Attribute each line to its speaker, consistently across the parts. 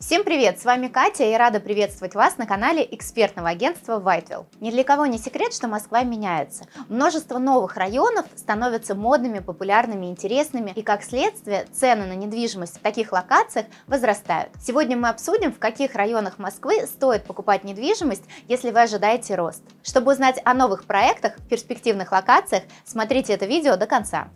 Speaker 1: Всем привет! С вами Катя и рада приветствовать вас на канале экспертного агентства Whitewell. Ни для кого не секрет, что Москва меняется. Множество новых районов становятся модными, популярными, интересными и, как следствие, цены на недвижимость в таких локациях возрастают. Сегодня мы обсудим, в каких районах Москвы стоит покупать недвижимость, если вы ожидаете рост. Чтобы узнать о новых проектах в перспективных локациях, смотрите это видео до конца.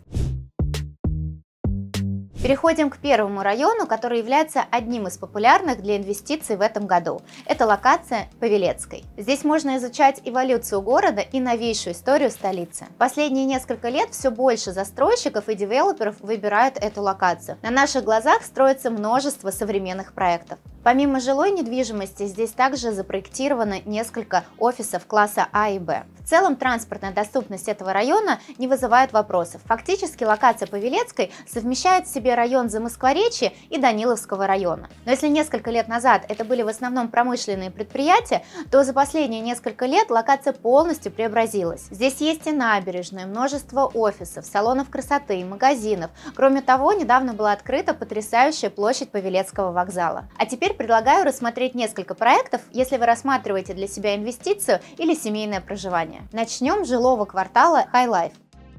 Speaker 1: Переходим к первому району, который является одним из популярных для инвестиций в этом году. Это локация Павелецкой. Здесь можно изучать эволюцию города и новейшую историю столицы. Последние несколько лет все больше застройщиков и девелоперов выбирают эту локацию. На наших глазах строится множество современных проектов. Помимо жилой недвижимости, здесь также запроектировано несколько офисов класса А и Б. В целом транспортная доступность этого района не вызывает вопросов. Фактически локация Павелецкой совмещает в себе район Замоскворечья и Даниловского района. Но если несколько лет назад это были в основном промышленные предприятия, то за последние несколько лет локация полностью преобразилась. Здесь есть и набережная, множество офисов, салонов красоты, магазинов. Кроме того, недавно была открыта потрясающая площадь Павелецкого вокзала. А теперь Теперь предлагаю рассмотреть несколько проектов, если вы рассматриваете для себя инвестицию или семейное проживание. Начнем с жилого квартала High Life.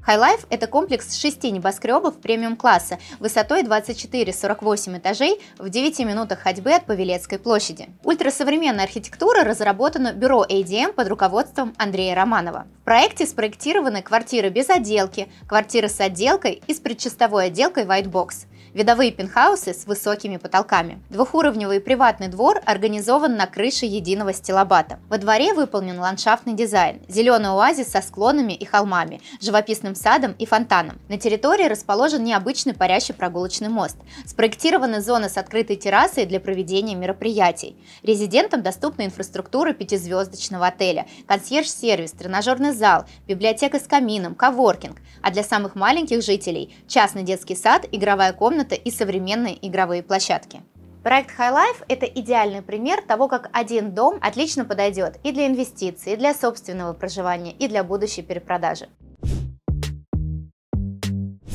Speaker 1: High Life – это комплекс шести небоскребов премиум-класса высотой 24-48 этажей в 9 минутах ходьбы от Павелецкой площади. Ультрасовременная архитектура разработана бюро ADM под руководством Андрея Романова. В проекте спроектированы квартиры без отделки, квартиры с отделкой и с предчистовой отделкой White Box – Видовые пентхаусы с высокими потолками. Двухуровневый приватный двор организован на крыше единого стилобата. Во дворе выполнен ландшафтный дизайн. Зеленый оазис со склонами и холмами, живописным садом и фонтаном. На территории расположен необычный парящий прогулочный мост. Спроектированы зоны с открытой террасой для проведения мероприятий. Резидентам доступна инфраструктура пятизвездочного отеля, консьерж-сервис, тренажерный зал, библиотека с камином, коворкинг. А для самых маленьких жителей – частный детский сад, игровая комната продвинуты и современные игровые площадки. Проект High Life – это идеальный пример того, как один дом отлично подойдет и для инвестиций, и для собственного проживания, и для будущей перепродажи.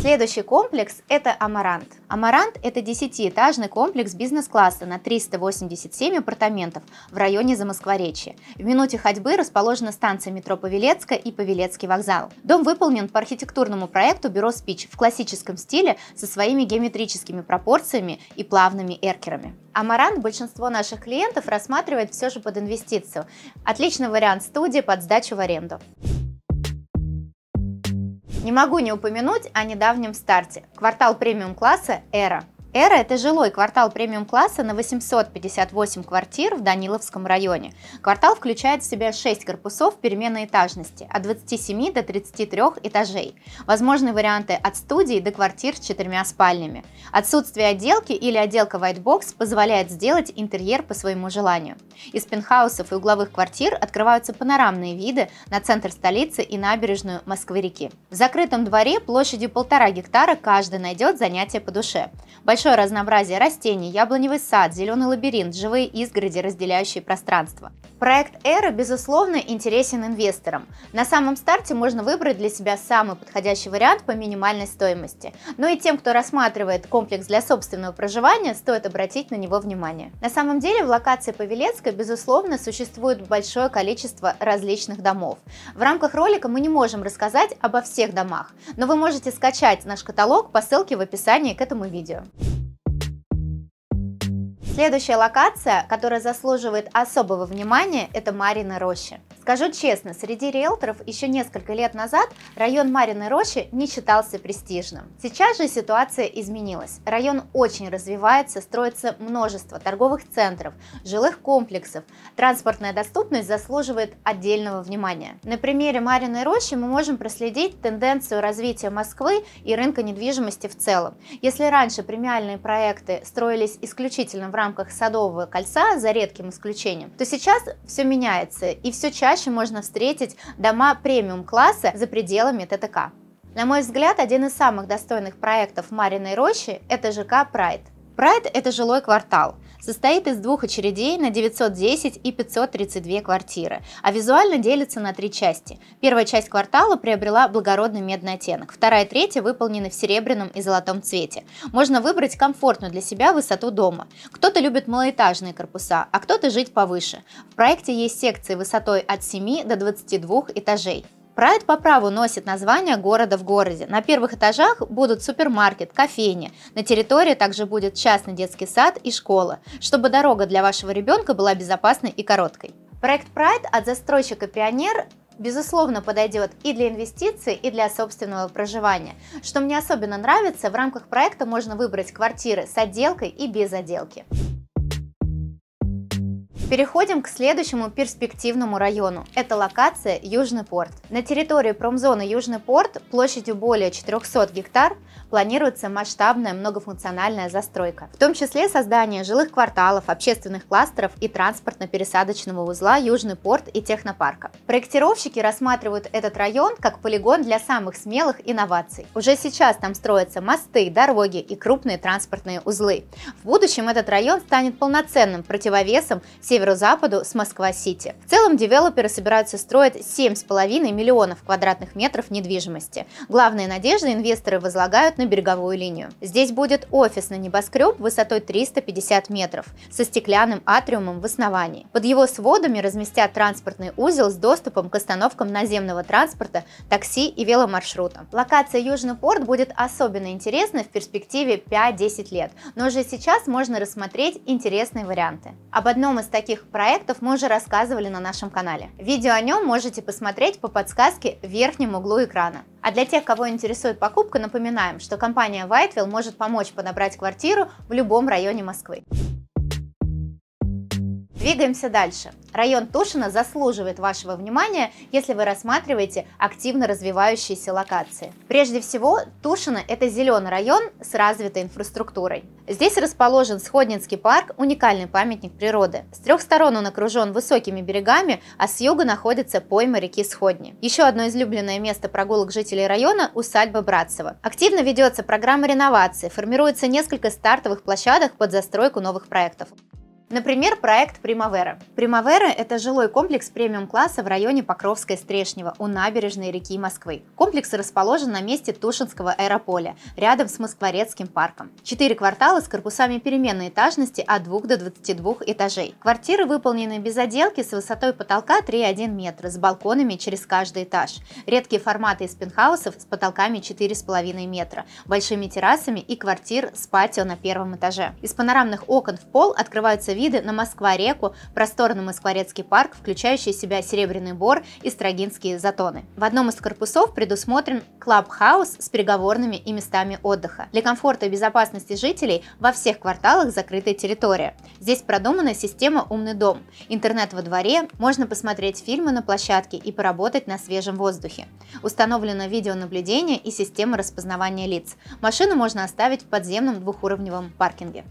Speaker 1: Следующий комплекс – это Амарант. Амарант – это 10-этажный комплекс бизнес-класса на 387 апартаментов в районе Замоскворечья. В минуте ходьбы расположена станция метро Павелецка и Павелецкий вокзал. Дом выполнен по архитектурному проекту «Бюро Спич» в классическом стиле со своими геометрическими пропорциями и плавными эркерами. Амарант большинство наших клиентов рассматривает все же под инвестицию. Отличный вариант студии под сдачу в аренду. Не могу не упомянуть о недавнем старте. Квартал премиум класса «Эра». Эра – это жилой квартал премиум-класса на 858 квартир в Даниловском районе. Квартал включает в себя 6 корпусов переменной этажности от 27 до 33 этажей. Возможны варианты от студии до квартир с четырьмя спальнями. Отсутствие отделки или отделка White Box позволяет сделать интерьер по своему желанию. Из пентхаусов и угловых квартир открываются панорамные виды на центр столицы и набережную Москвы-реки. В закрытом дворе площадью полтора гектара каждый найдет занятие по душе. Большое разнообразие растений, яблоневый сад, зеленый лабиринт, живые изгороди, разделяющие пространство. Проект Эра, безусловно, интересен инвесторам. На самом старте можно выбрать для себя самый подходящий вариант по минимальной стоимости. Но и тем, кто рассматривает комплекс для собственного проживания, стоит обратить на него внимание. На самом деле в локации Павелецкой, безусловно, существует большое количество различных домов. В рамках ролика мы не можем рассказать обо всех домах, но вы можете скачать наш каталог по ссылке в описании к этому видео. Следующая локация, которая заслуживает особого внимания, это Марина Роща. Скажу честно, среди риэлторов еще несколько лет назад район Мариной Рощи не считался престижным. Сейчас же ситуация изменилась. Район очень развивается, строится множество торговых центров, жилых комплексов. Транспортная доступность заслуживает отдельного внимания. На примере Мариной Рощи мы можем проследить тенденцию развития Москвы и рынка недвижимости в целом. Если раньше премиальные проекты строились исключительно в рамках Садового кольца, за редким исключением, то сейчас все меняется и все чаще Чаще можно встретить дома премиум-класса за пределами ТТК. На мой взгляд, один из самых достойных проектов Мариной Рощи – это ЖК «Прайд». Прайд – это жилой квартал. Состоит из двух очередей на 910 и 532 квартиры, а визуально делится на три части. Первая часть квартала приобрела благородный медный оттенок, вторая и третья выполнены в серебряном и золотом цвете. Можно выбрать комфортную для себя высоту дома. Кто-то любит малоэтажные корпуса, а кто-то жить повыше. В проекте есть секции высотой от 7 до 22 этажей. Прайд по праву носит название города в городе. На первых этажах будут супермаркет, кофейни. На территории также будет частный детский сад и школа, чтобы дорога для вашего ребенка была безопасной и короткой. Проект Прайд от застройщика Пионер безусловно, подойдет и для инвестиций, и для собственного проживания. Что мне особенно нравится, в рамках проекта можно выбрать квартиры с отделкой и без отделки. Переходим к следующему перспективному району. Это локация Южный порт. На территории промзоны Южный порт площадью более 400 гектар планируется масштабная многофункциональная застройка, в том числе создание жилых кварталов, общественных кластеров и транспортно-пересадочного узла Южный порт и технопарка. Проектировщики рассматривают этот район как полигон для самых смелых инноваций. Уже сейчас там строятся мосты, дороги и крупные транспортные узлы. В будущем этот район станет полноценным противовесом северо северо-западу с Москва-Сити. В целом девелоперы собираются строить 7,5 миллионов квадратных метров недвижимости. Главные надежды инвесторы возлагают на береговую линию. Здесь будет офис на небоскреб высотой 350 метров со стеклянным атриумом в основании. Под его сводами разместят транспортный узел с доступом к остановкам наземного транспорта, такси и веломаршрутам. Локация Южный порт будет особенно интересна в перспективе 5-10 лет, но уже сейчас можно рассмотреть интересные варианты. Об одном из таких таких проектов мы уже рассказывали на нашем канале. Видео о нем можете посмотреть по подсказке в верхнем углу экрана. А для тех, кого интересует покупка, напоминаем, что компания Whitefield может помочь подобрать квартиру в любом районе Москвы. Двигаемся дальше. Район Тушина заслуживает вашего внимания, если вы рассматриваете активно развивающиеся локации. Прежде всего, Тушино – это зеленый район с развитой инфраструктурой. Здесь расположен Сходнинский парк, уникальный памятник природы. С трех сторон он окружен высокими берегами, а с юга находится пойма реки Сходни. Еще одно излюбленное место прогулок жителей района – усадьба Братцева. Активно ведется программа реновации, формируется несколько стартовых площадок под застройку новых проектов. Например, проект Примавера. Примавера – это жилой комплекс премиум-класса в районе Покровская Стрешнева у набережной реки Москвы. Комплекс расположен на месте Тушинского аэрополя, рядом с Москворецким парком. Четыре квартала с корпусами переменной этажности от 2 до 22 этажей. Квартиры выполнены без отделки с высотой потолка 3,1 метра, с балконами через каждый этаж. Редкие форматы из пентхаусов с потолками 4,5 метра, большими террасами и квартир с патио на первом этаже. Из панорамных окон в пол открываются виды на Москва-реку, просторный Москворецкий парк, включающий в себя Серебряный Бор и Строгинские затоны. В одном из корпусов предусмотрен клаб-хаус с переговорными и местами отдыха. Для комфорта и безопасности жителей во всех кварталах закрытая территория. Здесь продумана система «Умный дом». Интернет во дворе, можно посмотреть фильмы на площадке и поработать на свежем воздухе. Установлено видеонаблюдение и система распознавания лиц. Машину можно оставить в подземном двухуровневом паркинге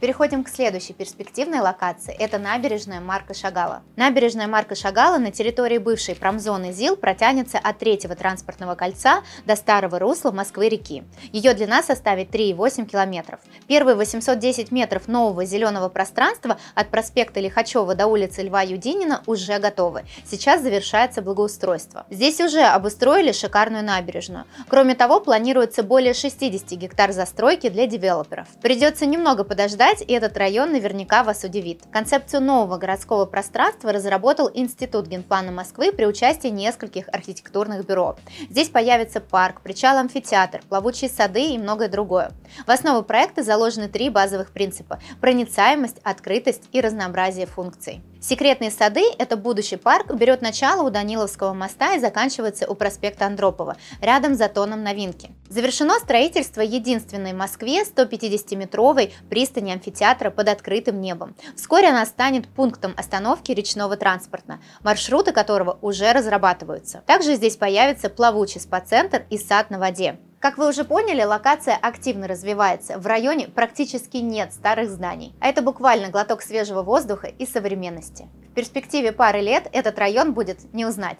Speaker 1: переходим к следующей перспективной локации. Это набережная Марка Шагала. Набережная Марка Шагала на территории бывшей промзоны ЗИЛ протянется от третьего транспортного кольца до старого русла Москвы-реки. Ее длина составит 3,8 километров. Первые 810 метров нового зеленого пространства от проспекта Лихачева до улицы Льва Юдинина уже готовы. Сейчас завершается благоустройство. Здесь уже обустроили шикарную набережную. Кроме того, планируется более 60 гектар застройки для девелоперов. Придется немного подождать, гулять, и этот район наверняка вас удивит. Концепцию нового городского пространства разработал Институт генплана Москвы при участии нескольких архитектурных бюро. Здесь появится парк, причал-амфитеатр, плавучие сады и многое другое. В основу проекта заложены три базовых принципа – проницаемость, открытость и разнообразие функций. Секретные сады – это будущий парк, берет начало у Даниловского моста и заканчивается у проспекта Андропова, рядом с затоном новинки. Завершено строительство единственной в Москве 150-метровой пристани амфитеатра под открытым небом. Вскоре она станет пунктом остановки речного транспорта, маршруты которого уже разрабатываются. Также здесь появится плавучий спа-центр и сад на воде. Как вы уже поняли, локация активно развивается. В районе практически нет старых зданий. А это буквально глоток свежего воздуха и современности. В перспективе пары лет этот район будет не узнать.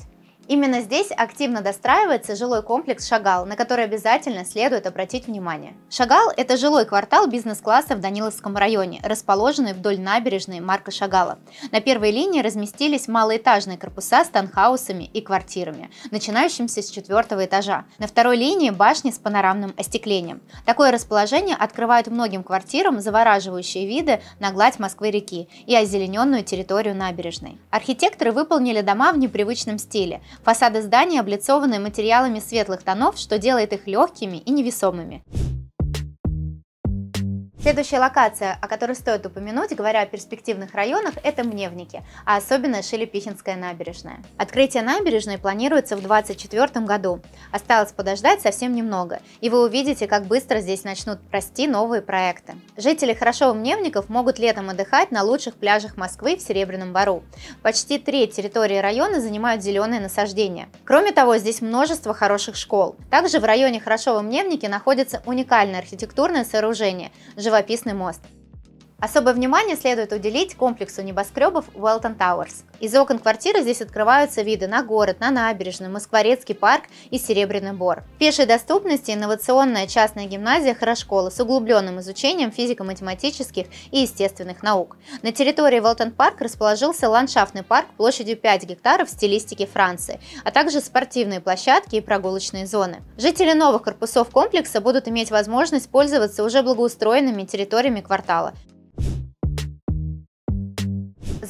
Speaker 1: Именно здесь активно достраивается жилой комплекс «Шагал», на который обязательно следует обратить внимание. «Шагал» — это жилой квартал бизнес-класса в Даниловском районе, расположенный вдоль набережной Марка Шагала. На первой линии разместились малоэтажные корпуса с танхаусами и квартирами, начинающимся с четвертого этажа. На второй линии башни с панорамным остеклением. Такое расположение открывает многим квартирам завораживающие виды на гладь Москвы-реки и озелененную территорию набережной. Архитекторы выполнили дома в непривычном стиле, Фасады здания облицованы материалами светлых тонов, что делает их легкими и невесомыми. Следующая локация, о которой стоит упомянуть, говоря о перспективных районах, это Мневники, а особенно Шелепихинская набережная. Открытие набережной планируется в 2024 году. Осталось подождать совсем немного, и вы увидите, как быстро здесь начнут расти новые проекты. Жители хорошо Мневников могут летом отдыхать на лучших пляжах Москвы в Серебряном Бару. Почти треть территории района занимают зеленые насаждения. Кроме того, здесь множество хороших школ. Также в районе Хорошова Мневники находится уникальное архитектурное сооружение – живописный мост. Особое внимание следует уделить комплексу небоскребов Уэлтон Тауэрс. Из окон квартиры здесь открываются виды на город, на набережную, Москворецкий парк и Серебряный Бор. В пешей доступности инновационная частная гимназия Хорошкола с углубленным изучением физико-математических и естественных наук. На территории Уэлтон Парк расположился ландшафтный парк площадью 5 гектаров в стилистике Франции, а также спортивные площадки и прогулочные зоны. Жители новых корпусов комплекса будут иметь возможность пользоваться уже благоустроенными территориями квартала,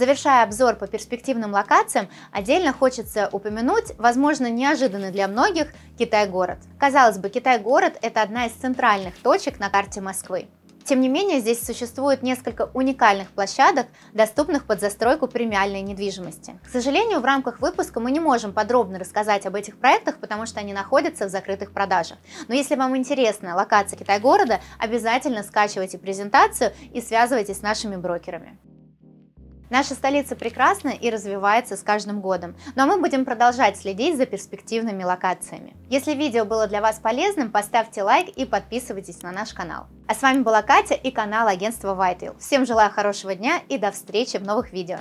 Speaker 1: Завершая обзор по перспективным локациям, отдельно хочется упомянуть, возможно, неожиданный для многих Китай-город. Казалось бы, Китай-город – это одна из центральных точек на карте Москвы. Тем не менее, здесь существует несколько уникальных площадок, доступных под застройку премиальной недвижимости. К сожалению, в рамках выпуска мы не можем подробно рассказать об этих проектах, потому что они находятся в закрытых продажах. Но если вам интересна локация Китай-города, обязательно скачивайте презентацию и связывайтесь с нашими брокерами. Наша столица прекрасна и развивается с каждым годом, но мы будем продолжать следить за перспективными локациями. Если видео было для вас полезным, поставьте лайк и подписывайтесь на наш канал. А с вами была Катя и канал агентства Whitehill. Всем желаю хорошего дня и до встречи в новых видео.